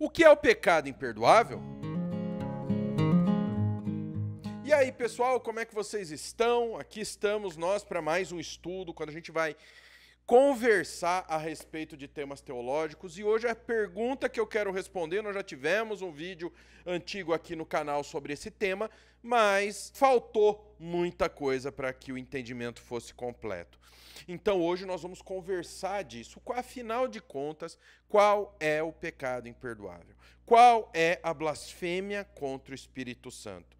O que é o pecado imperdoável? E aí, pessoal, como é que vocês estão? Aqui estamos nós para mais um estudo. Quando a gente vai conversar a respeito de temas teológicos e hoje a pergunta que eu quero responder, nós já tivemos um vídeo antigo aqui no canal sobre esse tema, mas faltou muita coisa para que o entendimento fosse completo. Então hoje nós vamos conversar disso, afinal de contas, qual é o pecado imperdoável? Qual é a blasfêmia contra o Espírito Santo?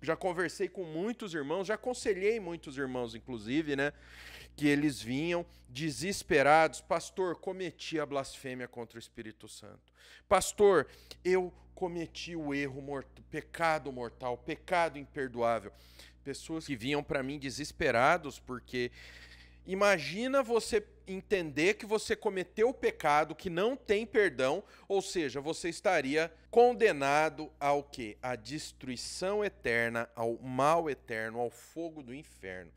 já conversei com muitos irmãos, já aconselhei muitos irmãos, inclusive, né? que eles vinham desesperados. Pastor, cometi a blasfêmia contra o Espírito Santo. Pastor, eu cometi o erro morto, pecado mortal, pecado imperdoável. Pessoas que vinham para mim desesperados porque imagina você entender que você cometeu o pecado que não tem perdão, ou seja, você estaria condenado ao quê? A destruição eterna, ao mal eterno, ao fogo do inferno.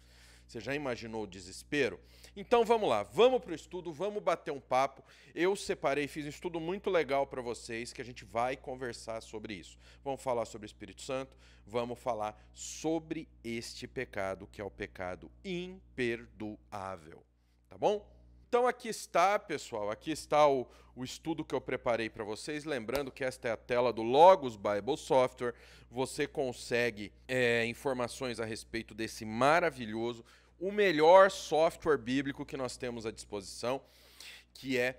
Você já imaginou o desespero? Então vamos lá, vamos para o estudo, vamos bater um papo. Eu separei, fiz um estudo muito legal para vocês que a gente vai conversar sobre isso. Vamos falar sobre o Espírito Santo, vamos falar sobre este pecado, que é o pecado imperdoável. Tá bom? Então aqui está, pessoal, aqui está o, o estudo que eu preparei para vocês. Lembrando que esta é a tela do Logos Bible Software. Você consegue é, informações a respeito desse maravilhoso o melhor software bíblico que nós temos à disposição, que é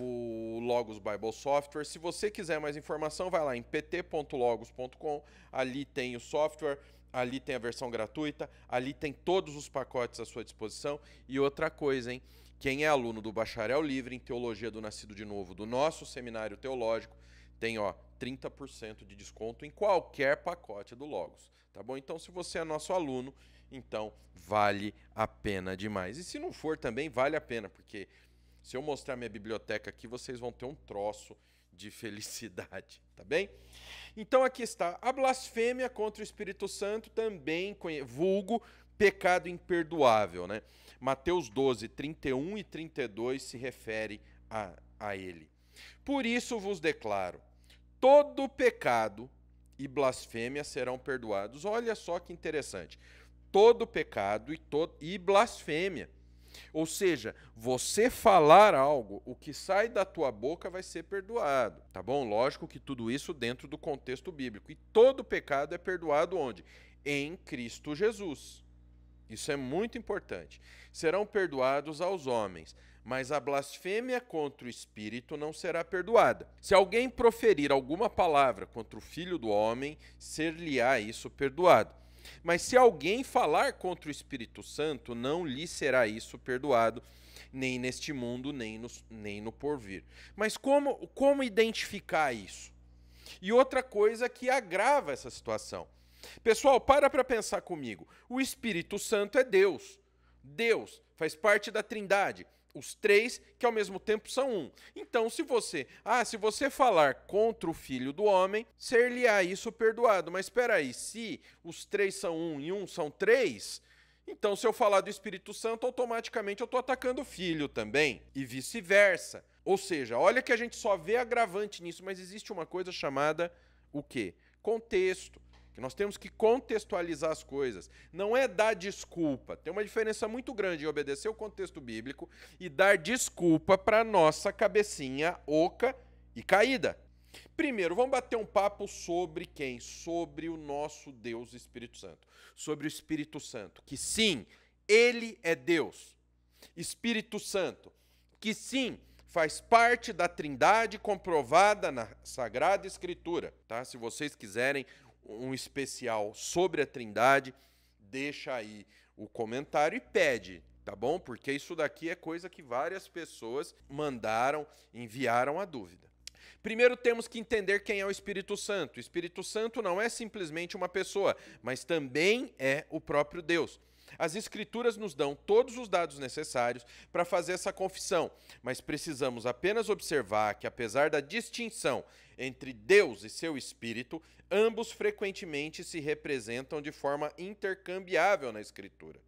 o Logos Bible Software. Se você quiser mais informação, vai lá em pt.logos.com, ali tem o software, ali tem a versão gratuita, ali tem todos os pacotes à sua disposição. E outra coisa, hein? Quem é aluno do Bacharel Livre em Teologia do Nascido de Novo, do nosso seminário teológico, tem ó 30% de desconto em qualquer pacote do Logos tá bom? Então, se você é nosso aluno, então vale a pena demais. E se não for também, vale a pena, porque se eu mostrar minha biblioteca aqui, vocês vão ter um troço de felicidade, tá bem? Então aqui está a blasfêmia contra o Espírito Santo, também vulgo pecado imperdoável, né? Mateus 12, 31 e 32 se refere a, a ele. Por isso vos declaro, todo pecado e blasfêmia serão perdoados. Olha só que interessante. Todo pecado e, e blasfêmia. Ou seja, você falar algo, o que sai da tua boca vai ser perdoado, tá bom? Lógico que tudo isso dentro do contexto bíblico. E todo pecado é perdoado onde? Em Cristo Jesus. Isso é muito importante. Serão perdoados aos homens, mas a blasfêmia contra o Espírito não será perdoada. Se alguém proferir alguma palavra contra o Filho do Homem, ser-lhe-á isso perdoado. Mas se alguém falar contra o Espírito Santo, não lhe será isso perdoado, nem neste mundo, nem no, nem no porvir. Mas como, como identificar isso? E outra coisa que agrava essa situação. Pessoal, para para pensar comigo. O Espírito Santo é Deus. Deus faz parte da Trindade os três que ao mesmo tempo são um. Então, se você, ah, se você falar contra o filho do homem, ser-lhe-á isso perdoado. Mas espera aí, se os três são um e um são três, então se eu falar do Espírito Santo, automaticamente eu estou atacando o filho também e vice-versa. Ou seja, olha que a gente só vê agravante nisso, mas existe uma coisa chamada o quê? Contexto que nós temos que contextualizar as coisas. Não é dar desculpa. Tem uma diferença muito grande em obedecer o contexto bíblico e dar desculpa para nossa cabecinha oca e caída. Primeiro, vamos bater um papo sobre quem? Sobre o nosso Deus Espírito Santo. Sobre o Espírito Santo, que sim, ele é Deus. Espírito Santo, que sim, faz parte da Trindade comprovada na Sagrada Escritura, tá? Se vocês quiserem um especial sobre a Trindade, deixa aí o comentário e pede, tá bom? Porque isso daqui é coisa que várias pessoas mandaram, enviaram a dúvida. Primeiro temos que entender quem é o Espírito Santo. O Espírito Santo não é simplesmente uma pessoa, mas também é o próprio Deus. As Escrituras nos dão todos os dados necessários para fazer essa confissão, mas precisamos apenas observar que, apesar da distinção entre Deus e seu Espírito, ambos frequentemente se representam de forma intercambiável na Escritura.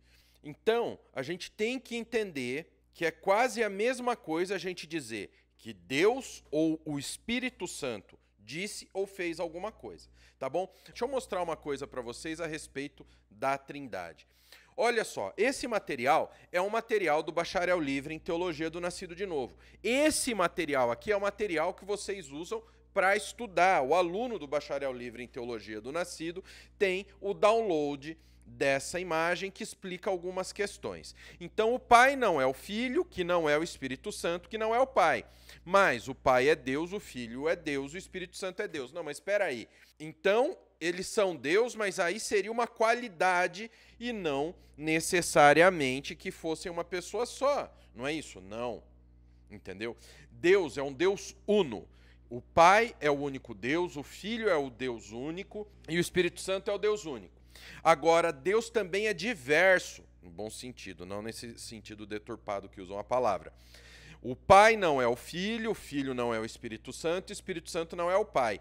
Então, a gente tem que entender que é quase a mesma coisa a gente dizer que Deus ou o Espírito Santo disse ou fez alguma coisa, tá bom? Deixa eu mostrar uma coisa para vocês a respeito da Trindade. Olha só, esse material é um material do Bacharel Livre em Teologia do Nascido de Novo. Esse material aqui é o material que vocês usam para estudar. O aluno do Bacharel Livre em Teologia do Nascido tem o download dessa imagem que explica algumas questões. Então, o Pai não é o Filho, que não é o Espírito Santo, que não é o Pai. Mas o Pai é Deus, o Filho é Deus, o Espírito Santo é Deus. Não, mas espera aí. Então, eles são Deus, mas aí seria uma qualidade e não necessariamente que fossem uma pessoa só. Não é isso? Não. Entendeu? Deus é um Deus uno. O Pai é o único Deus, o Filho é o Deus único e o Espírito Santo é o Deus único. Agora, Deus também é diverso, no bom sentido, não nesse sentido deturpado que usam a palavra. O Pai não é o Filho, o Filho não é o Espírito Santo, o Espírito Santo não é o Pai.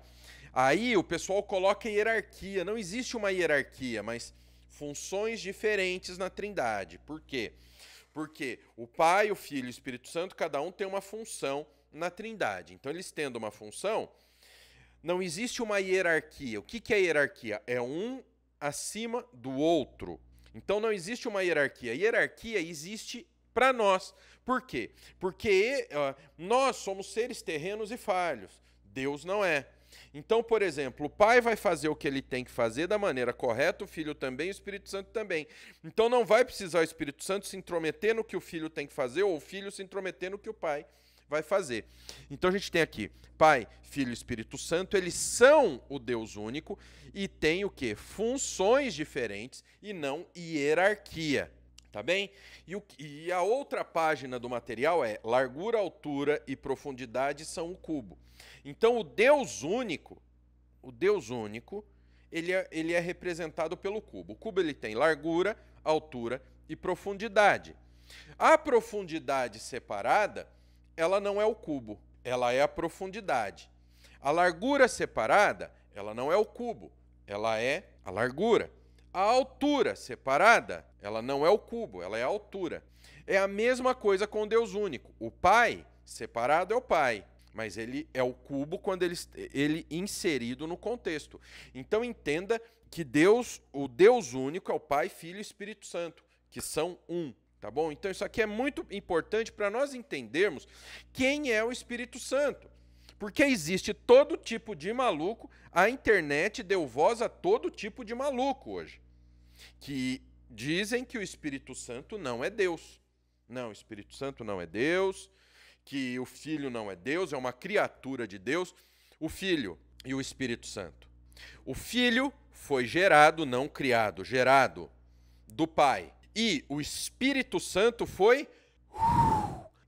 Aí o pessoal coloca hierarquia. Não existe uma hierarquia, mas funções diferentes na Trindade. Por quê? Porque o Pai, o Filho e o Espírito Santo, cada um tem uma função na Trindade. Então, eles tendo uma função, não existe uma hierarquia. O que, que é hierarquia? É um acima do outro. Então não existe uma hierarquia. A hierarquia existe para nós. Por quê? Porque uh, nós somos seres terrenos e falhos. Deus não é. Então, por exemplo, o pai vai fazer o que ele tem que fazer da maneira correta, o filho também, o Espírito Santo também. Então não vai precisar o Espírito Santo se intrometer no que o filho tem que fazer ou o filho se intrometer no que o pai vai fazer. Então a gente tem aqui Pai, Filho e Espírito Santo, eles são o Deus único e tem o que? Funções diferentes e não hierarquia. Tá bem? E, o, e a outra página do material é largura, altura e profundidade são o cubo. Então o Deus único, o Deus único, ele é, ele é representado pelo cubo. O cubo ele tem largura, altura e profundidade. A profundidade separada ela não é o cubo, ela é a profundidade. A largura separada, ela não é o cubo, ela é a largura. A altura separada, ela não é o cubo, ela é a altura. É a mesma coisa com Deus único. O Pai, separado, é o Pai, mas ele é o cubo quando ele, ele inserido no contexto. Então entenda que Deus, o Deus único, é o Pai, Filho e Espírito Santo, que são um. Tá bom? Então isso aqui é muito importante para nós entendermos quem é o Espírito Santo. Porque existe todo tipo de maluco, a internet deu voz a todo tipo de maluco hoje. Que dizem que o Espírito Santo não é Deus. Não, o Espírito Santo não é Deus, que o Filho não é Deus, é uma criatura de Deus, o Filho e o Espírito Santo. O Filho foi gerado, não criado, gerado do Pai e o Espírito Santo foi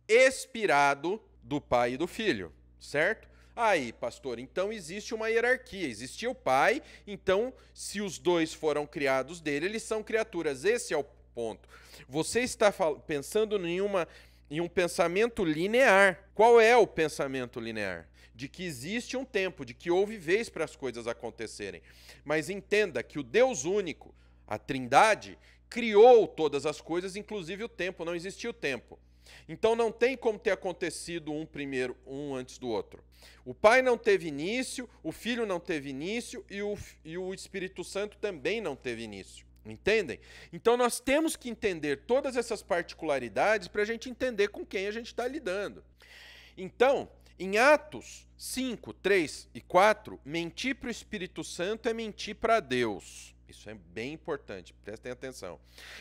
expirado do Pai e do Filho, certo? Aí, pastor, então existe uma hierarquia. Existia o Pai, então se os dois foram criados dele, eles são criaturas. Esse é o ponto. Você está pensando em, uma, em um pensamento linear. Qual é o pensamento linear? De que existe um tempo, de que houve vez para as coisas acontecerem. Mas entenda que o Deus único, a Trindade, criou todas as coisas, inclusive o tempo, não existia o tempo. Então não tem como ter acontecido um primeiro, um antes do outro. O Pai não teve início, o Filho não teve início e o, e o Espírito Santo também não teve início. Entendem? Então nós temos que entender todas essas particularidades para a gente entender com quem a gente está lidando. Então, em Atos 5, 3 e 4, mentir para o Espírito Santo é mentir para Deus. Isso é bem importante, prestem atenção.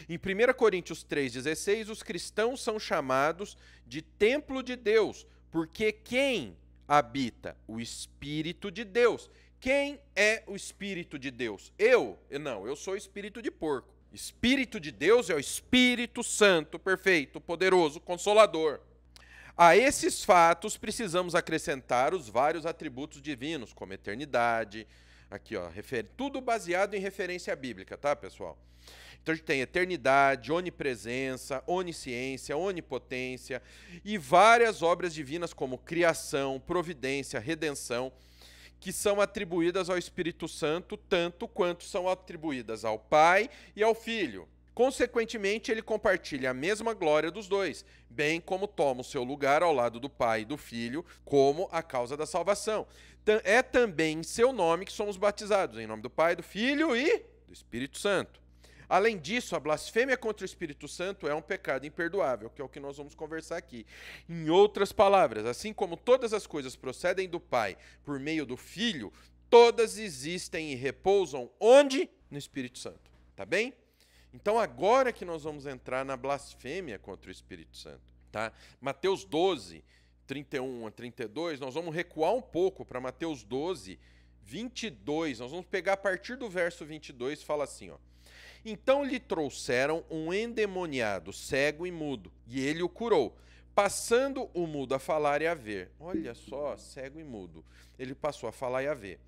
Em 1 Coríntios 3,16, os cristãos são chamados de templo de Deus, porque quem habita? O Espírito de Deus. Quem é o Espírito de Deus? Eu? Não, eu sou espírito de porco. Espírito de Deus é o Espírito Santo, perfeito, poderoso, consolador. A esses fatos precisamos acrescentar os vários atributos divinos, como eternidade, Aqui, ó, refer... tudo baseado em referência bíblica, tá, pessoal? Então a gente tem eternidade, onipresença, onisciência, onipotência e várias obras divinas como criação, providência, redenção, que são atribuídas ao Espírito Santo tanto quanto são atribuídas ao Pai e ao Filho. Consequentemente, ele compartilha a mesma glória dos dois, bem como toma o seu lugar ao lado do Pai e do Filho, como a causa da salvação. É também em seu nome que somos batizados, em nome do Pai, do Filho e do Espírito Santo. Além disso, a blasfêmia contra o Espírito Santo é um pecado imperdoável, que é o que nós vamos conversar aqui. Em outras palavras, assim como todas as coisas procedem do Pai por meio do Filho, todas existem e repousam onde? No Espírito Santo. Tá bem? Então agora que nós vamos entrar na blasfêmia contra o Espírito Santo, tá? Mateus 12, 31 a 32, nós vamos recuar um pouco para Mateus 12, 22. Nós vamos pegar a partir do verso 22, fala assim, ó: Então lhe trouxeram um endemoniado, cego e mudo, e ele o curou passando o mudo a falar e a ver. Olha só, cego e mudo. Ele passou a falar e a ver.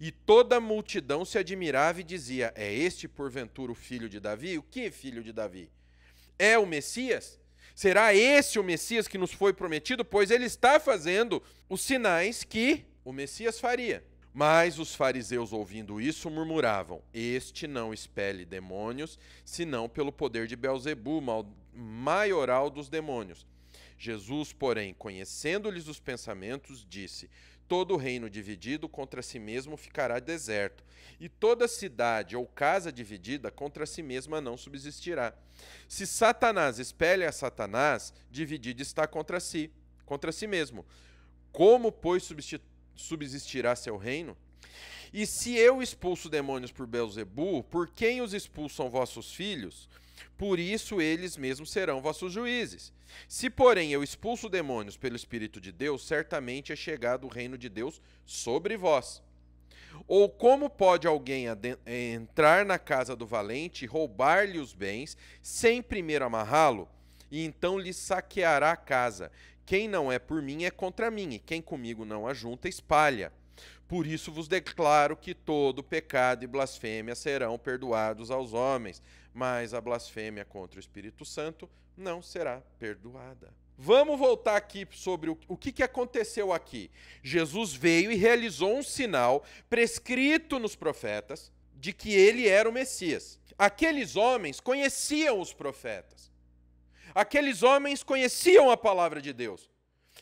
E toda a multidão se admirava e dizia: É este porventura o filho de Davi? O que filho de Davi? É o Messias? Será esse o Messias que nos foi prometido? Pois ele está fazendo os sinais que o Messias faria. Mas os fariseus, ouvindo isso, murmuravam: Este não expele demônios, senão pelo poder de Belzebu, maioral dos demônios. Jesus, porém, conhecendo-lhes os pensamentos, disse: Todo reino dividido contra si mesmo ficará deserto, e toda cidade ou casa dividida contra si mesma não subsistirá. Se Satanás espelha a Satanás, dividido está contra si, contra si mesmo. Como, pois, subsistirá seu reino? E se eu expulso demônios por Belzebu, por quem os expulsam vossos filhos? Por isso eles mesmos serão vossos juízes. Se, porém, eu expulso demônios pelo Espírito de Deus, certamente é chegado o reino de Deus sobre vós. Ou como pode alguém é, entrar na casa do valente e roubar-lhe os bens, sem primeiro amarrá-lo? E então lhe saqueará a casa. Quem não é por mim é contra mim, e quem comigo não ajunta, espalha. Por isso vos declaro que todo pecado e blasfêmia serão perdoados aos homens, mas a blasfêmia contra o Espírito Santo não será perdoada. Vamos voltar aqui sobre o, o que, que aconteceu aqui. Jesus veio e realizou um sinal prescrito nos profetas de que ele era o Messias. Aqueles homens conheciam os profetas. Aqueles homens conheciam a palavra de Deus.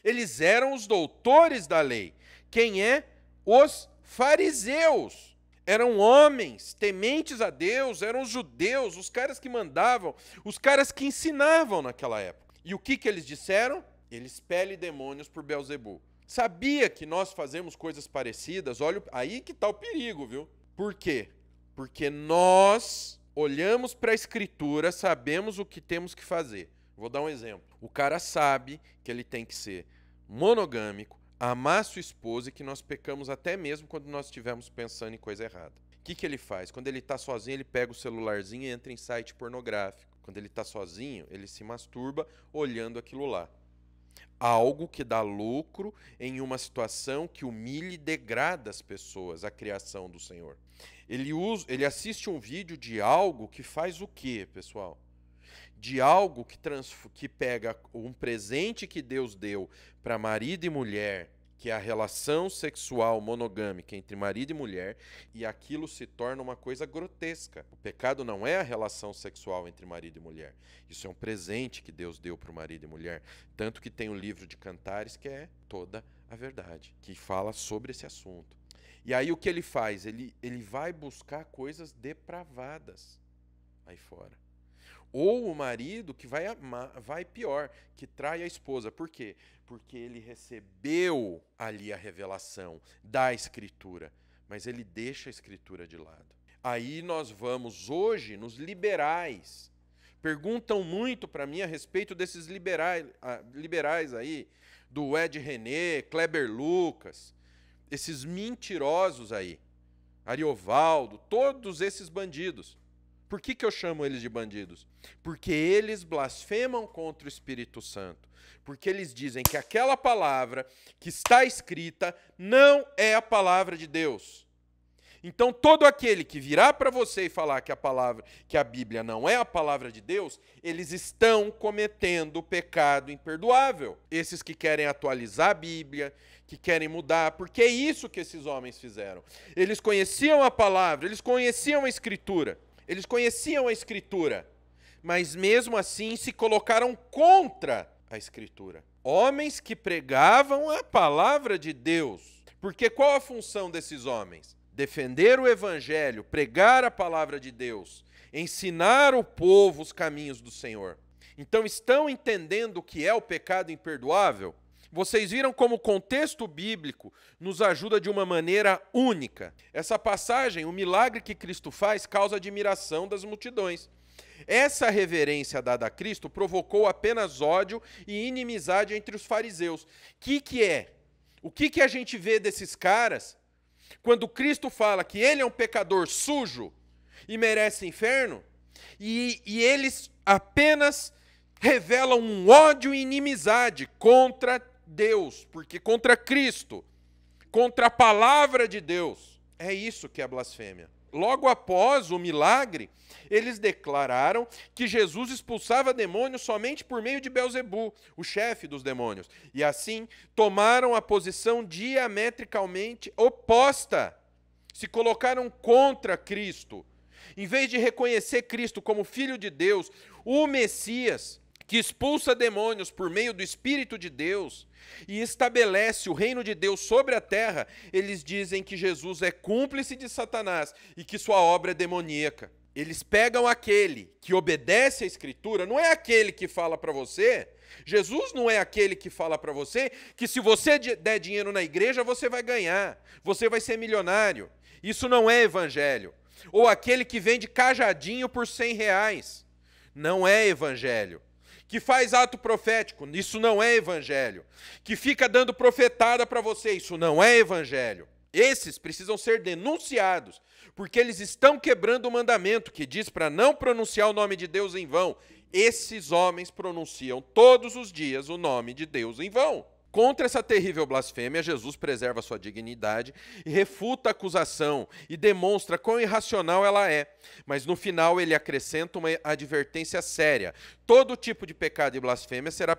Eles eram os doutores da lei. Quem é? Os fariseus eram homens tementes a Deus, eram os judeus, os caras que mandavam, os caras que ensinavam naquela época. E o que, que eles disseram? eles pele demônios por Belzebu. Sabia que nós fazemos coisas parecidas? Olha, aí que está o perigo, viu? Por quê? Porque nós olhamos para a Escritura, sabemos o que temos que fazer. Vou dar um exemplo. O cara sabe que ele tem que ser monogâmico, amar sua esposa e que nós pecamos até mesmo quando nós estivermos pensando em coisa errada. O que, que ele faz? Quando ele está sozinho, ele pega o celularzinho e entra em site pornográfico. Quando ele está sozinho, ele se masturba olhando aquilo lá. Algo que dá lucro em uma situação que humilha e degrada as pessoas, a criação do Senhor. Ele, usa, ele assiste um vídeo de algo que faz o quê, pessoal? de algo que, que pega um presente que Deus deu para marido e mulher, que é a relação sexual monogâmica entre marido e mulher, e aquilo se torna uma coisa grotesca. O pecado não é a relação sexual entre marido e mulher. Isso é um presente que Deus deu para o marido e mulher. Tanto que tem o um livro de Cantares que é toda a verdade, que fala sobre esse assunto. E aí o que ele faz? Ele, ele vai buscar coisas depravadas aí fora. Ou o marido que vai, amar, vai pior, que trai a esposa. Por quê? Porque ele recebeu ali a revelação da Escritura, mas ele deixa a Escritura de lado. Aí nós vamos hoje nos liberais. Perguntam muito para mim a respeito desses liberais, liberais aí, do Ed René, Kleber Lucas, esses mentirosos aí, Ariovaldo, todos esses bandidos. Por que, que eu chamo eles de bandidos? Porque eles blasfemam contra o Espírito Santo. Porque eles dizem que aquela palavra que está escrita não é a palavra de Deus. Então todo aquele que virá para você e falar que a palavra, que a Bíblia não é a palavra de Deus, eles estão cometendo pecado imperdoável. Esses que querem atualizar a Bíblia, que querem mudar, porque é isso que esses homens fizeram. Eles conheciam a palavra, eles conheciam a escritura, eles conheciam a Escritura, mas mesmo assim se colocaram contra a Escritura. Homens que pregavam a palavra de Deus. Porque qual a função desses homens? Defender o Evangelho, pregar a palavra de Deus, ensinar o povo os caminhos do Senhor. Então, estão entendendo o que é o pecado imperdoável? Vocês viram como o contexto bíblico nos ajuda de uma maneira única. Essa passagem, o milagre que Cristo faz, causa admiração das multidões. Essa reverência dada a Cristo provocou apenas ódio e inimizade entre os fariseus. O que, que é? O que, que a gente vê desses caras quando Cristo fala que ele é um pecador sujo e merece inferno? E, e eles apenas revelam um ódio e inimizade contra Deus, porque contra Cristo, contra a palavra de Deus. É isso que é blasfêmia. Logo após o milagre, eles declararam que Jesus expulsava demônios somente por meio de Belzebu, o chefe dos demônios. E assim tomaram a posição diametricalmente oposta. Se colocaram contra Cristo. Em vez de reconhecer Cristo como Filho de Deus, o Messias, que expulsa demônios por meio do Espírito de Deus e estabelece o reino de Deus sobre a terra, eles dizem que Jesus é cúmplice de Satanás e que sua obra é demoníaca. Eles pegam aquele que obedece à Escritura, não é aquele que fala para você. Jesus não é aquele que fala para você que se você der dinheiro na igreja, você vai ganhar, você vai ser milionário. Isso não é evangelho. Ou aquele que vende cajadinho por 100 reais. Não é evangelho que faz ato profético, isso não é evangelho. Que fica dando profetada para você, isso não é evangelho. Esses precisam ser denunciados, porque eles estão quebrando o mandamento que diz para não pronunciar o nome de Deus em vão. Esses homens pronunciam todos os dias o nome de Deus em vão. Contra essa terrível blasfêmia, Jesus preserva sua dignidade e refuta a acusação e demonstra quão irracional ela é. Mas no final ele acrescenta uma advertência séria: todo tipo de pecado e blasfêmia será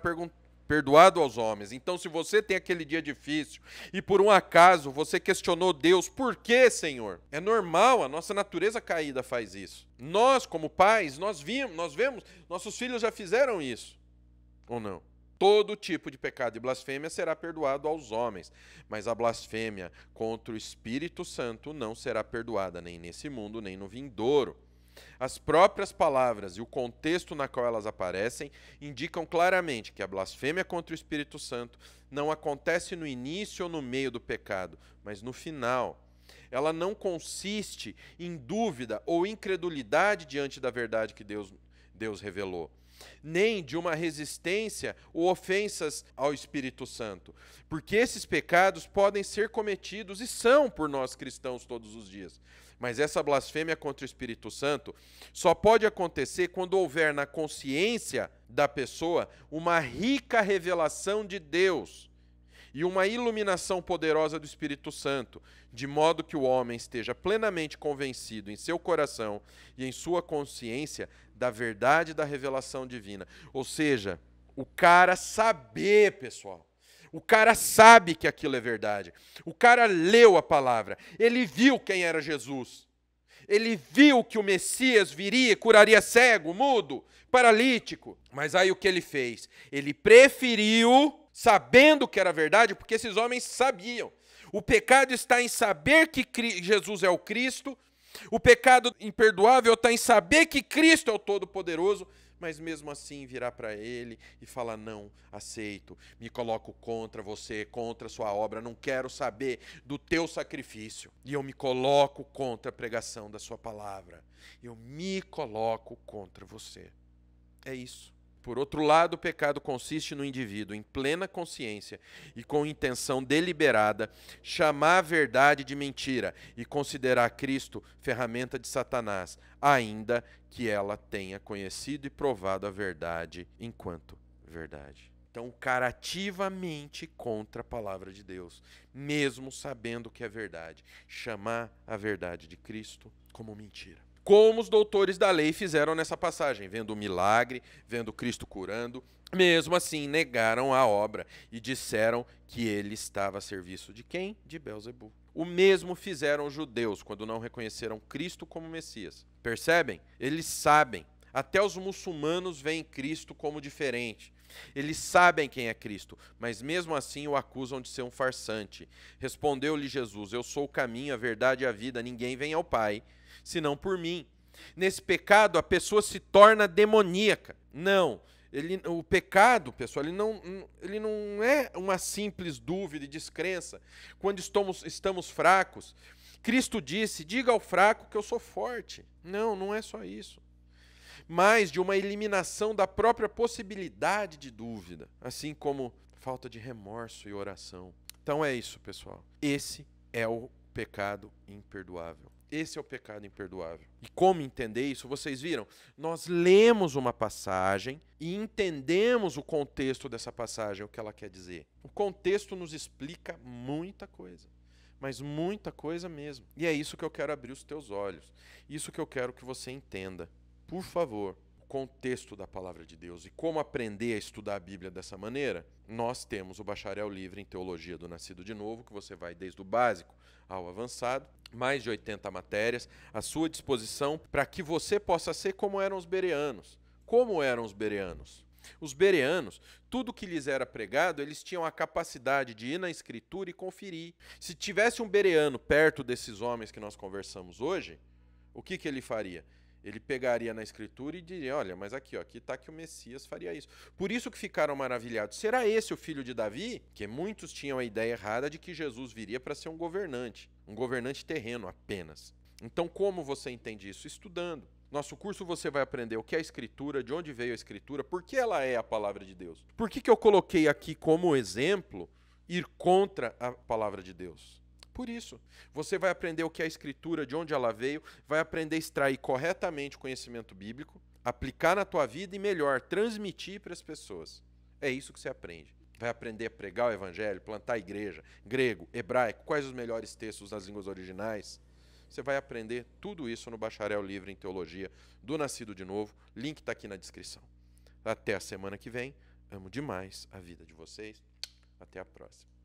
perdoado aos homens. Então, se você tem aquele dia difícil e por um acaso você questionou Deus, por que, Senhor? É normal, a nossa natureza caída faz isso. Nós, como pais, nós vimos, nós vemos, nossos filhos já fizeram isso. Ou não? Todo tipo de pecado e blasfêmia será perdoado aos homens, mas a blasfêmia contra o Espírito Santo não será perdoada, nem nesse mundo, nem no vindouro. As próprias palavras e o contexto na qual elas aparecem indicam claramente que a blasfêmia contra o Espírito Santo não acontece no início ou no meio do pecado, mas no final ela não consiste em dúvida ou incredulidade diante da verdade que Deus, Deus revelou nem de uma resistência ou ofensas ao Espírito Santo, porque esses pecados podem ser cometidos e são por nós cristãos todos os dias. Mas essa blasfêmia contra o Espírito Santo só pode acontecer quando houver na consciência da pessoa uma rica revelação de Deus e uma iluminação poderosa do Espírito Santo, de modo que o homem esteja plenamente convencido em seu coração e em sua consciência da verdade da revelação divina. Ou seja, o cara saber, pessoal. O cara sabe que aquilo é verdade. O cara leu a palavra. Ele viu quem era Jesus. Ele viu que o Messias viria e curaria cego, mudo, paralítico. Mas aí o que ele fez? Ele preferiu sabendo que era verdade, porque esses homens sabiam. O pecado está em saber que Jesus é o Cristo, o pecado imperdoável está em saber que Cristo é o Todo-Poderoso, mas mesmo assim virar para ele e falar: Não aceito, me coloco contra você, contra sua obra, não quero saber do teu sacrifício. E eu me coloco contra a pregação da sua palavra, eu me coloco contra você. É isso. Por outro lado, o pecado consiste no indivíduo, em plena consciência e com intenção deliberada, chamar a verdade de mentira e considerar Cristo ferramenta de Satanás, ainda que ela tenha conhecido e provado a verdade enquanto verdade. Então, o cara ativamente contra a palavra de Deus, mesmo sabendo que é verdade, chamar a verdade de Cristo como mentira como os doutores da lei fizeram nessa passagem, vendo o milagre, vendo Cristo curando, mesmo assim negaram a obra e disseram que ele estava a serviço de quem? De Belzebu. O mesmo fizeram os judeus quando não reconheceram Cristo como Messias. Percebem? Eles sabem. Até os muçulmanos veem Cristo como diferente. Eles sabem quem é Cristo, mas mesmo assim o acusam de ser um farsante. Respondeu-lhe Jesus: Eu sou o caminho, a verdade e a vida. Ninguém vem ao Pai senão por mim. Nesse pecado, a pessoa se torna demoníaca. Não. Ele, o pecado, pessoal, ele não, ele não é uma simples dúvida e descrença. Quando estamos, estamos fracos, Cristo disse: diga ao fraco que eu sou forte. Não, não é só isso. mais de uma eliminação da própria possibilidade de dúvida, assim como falta de remorso e oração. Então é isso, pessoal. Esse é o pecado imperdoável. Esse é o pecado imperdoável. E como entender isso? Vocês viram? Nós lemos uma passagem e entendemos o contexto dessa passagem, o que ela quer dizer. O contexto nos explica muita coisa, mas muita coisa mesmo. E é isso que eu quero abrir os teus olhos. Isso que eu quero que você entenda. Por favor, contexto da palavra de Deus e como aprender a estudar a Bíblia dessa maneira, nós temos o Bacharel Livre em Teologia do Nascido de Novo, que você vai desde o básico ao avançado, mais de 80 matérias à sua disposição para que você possa ser como eram os bereanos. Como eram os bereanos? Os bereanos, tudo que lhes era pregado, eles tinham a capacidade de ir na escritura e conferir. Se tivesse um bereano perto desses homens que nós conversamos hoje, o que, que ele faria? Ele pegaria na escritura e diria: olha, mas aqui, ó, aqui está que o Messias faria isso. Por isso que ficaram maravilhados. Será esse o filho de Davi? Que muitos tinham a ideia errada de que Jesus viria para ser um governante, um governante terreno apenas. Então, como você entende isso? Estudando. Nosso curso você vai aprender o que é a escritura, de onde veio a escritura, por que ela é a palavra de Deus. Por que, que eu coloquei aqui como exemplo ir contra a palavra de Deus? Por isso, você vai aprender o que é a escritura, de onde ela veio, vai aprender a extrair corretamente o conhecimento bíblico, aplicar na tua vida e melhor, transmitir para as pessoas. É isso que você aprende. Vai aprender a pregar o evangelho, plantar a igreja, grego, hebraico, quais os melhores textos nas línguas originais. Você vai aprender tudo isso no Bacharel Livre em Teologia do Nascido de Novo. Link está aqui na descrição. Até a semana que vem. Amo demais a vida de vocês. Até a próxima.